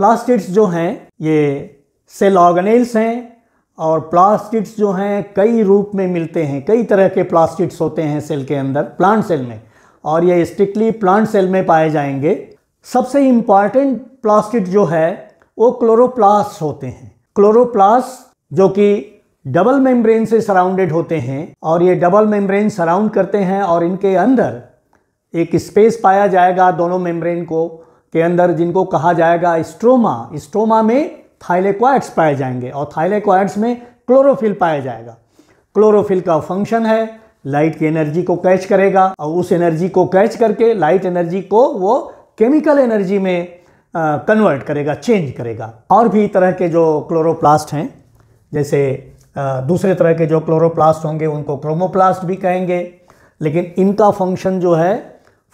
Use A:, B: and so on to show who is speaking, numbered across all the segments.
A: plastids जो हैं ये सेल ऑर्गेनेल्स हैं और प्लास्टिड्स जो हैं कई रूप में मिलते हैं कई तरह के प्लास्टिड्स होते हैं सेल के अंदर प्लांट सेल में और ये स्ट्रिक्टली प्लांट सेल में पाए जाएंगे सबसे इम्पॉर्टेंट प्लास्टिड जो है वो क्लोरोप्लास्ट होते हैं क्लोरोप्लास्ट जो कि डबल मेम्ब्रेन से सराउंडेड होते हैं और ये डबल मेम्ब्रेन सराउंड करते हैं और इनके अंदर एक स्पेस पाया जाएगा दोनों मेम्ब्रेन को के अंदर जिनको कहा जाएगा स्ट्रोमा स्ट्रोमा में थाइलेक्वाइड्स पाए जाएंगे और थाइलेक्वाइड्स में क्लोरोफिल पाया जाएगा क्लोरोफिल का फंक्शन है लाइट की एनर्जी को कैच करेगा और उस एनर्जी को कैच करके लाइट एनर्जी को वो केमिकल एनर्जी में कन्वर्ट करेगा चेंज करेगा और भी तरह के जो क्लोरोप्लास्ट हैं जैसे दूसरे तरह के जो क्लोरोप्लास्ट होंगे उनको क्रोमोप्लास्ट भी कहेंगे लेकिन इनका फंक्शन जो है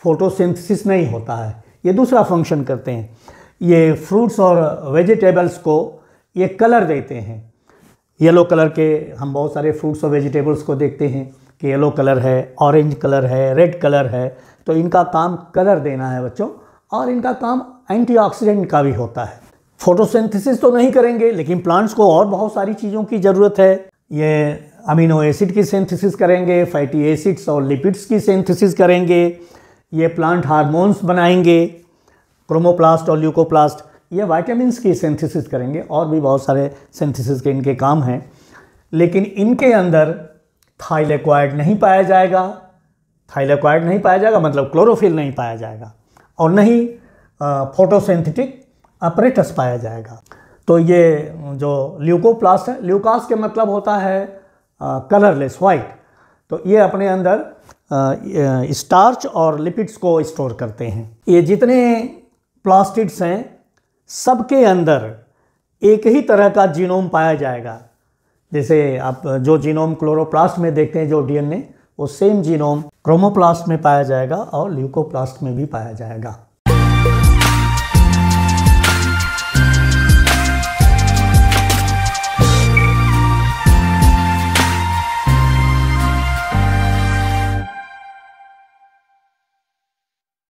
A: फोटोसिंथेसिस नहीं होता है ये दूसरा फंक्शन करते हैं ये फ्रूट्स और वेजिटेबल्स को ये कलर देते हैं येलो कलर के हम बहुत सारे फ्रूट्स और वेजिटेबल्स को देखते हैं कि येलो कलर है ऑरेंज कलर है रेड कलर है तो इनका काम कलर देना है बच्चों और इनका काम एंटीऑक्सीडेंट का भी होता है फोटोसिंथेसिस तो नहीं करेंगे लेकिन प्लांट्स को और बहुत सारी चीज़ों की ज़रूरत है ये अमीनो एसिड की सिंथेसिस करेंगे फैटी एसिड्स और लिपिड्स की सिंथेसिस करेंगे ये प्लांट हार्मोन्स बनाएंगे क्रोमोप्लास्ट और ल्यूकोप्लास्ट ये वाइटामस की सिंथेसिस करेंगे और भी बहुत सारे सिंथेसिस के इनके काम हैं लेकिन इनके अंदर थाइलेक्वाइड नहीं पाया जाएगा थाइलेक्वाइड नहीं पाया जाएगा मतलब क्लोरोफिल नहीं पाया जाएगा और नहीं फोटोसेंथेटिक अपरेटस पाया जाएगा तो ये जो ल्यूकोप्लास्ट है ल्यूकास के मतलब होता है कलरलेस वाइट तो ये अपने अंदर स्टार्च और लिपिड्स को स्टोर करते हैं ये जितने प्लास्टिड्स हैं सबके अंदर एक ही तरह का जीनोम पाया जाएगा जैसे आप जो जीनोम क्लोरोप्लास्ट में देखते हैं जो डीएनए वो सेम जीनोम क्रोमोप्लास्ट में पाया जाएगा और ल्यूकोप्लास्ट में भी पाया जाएगा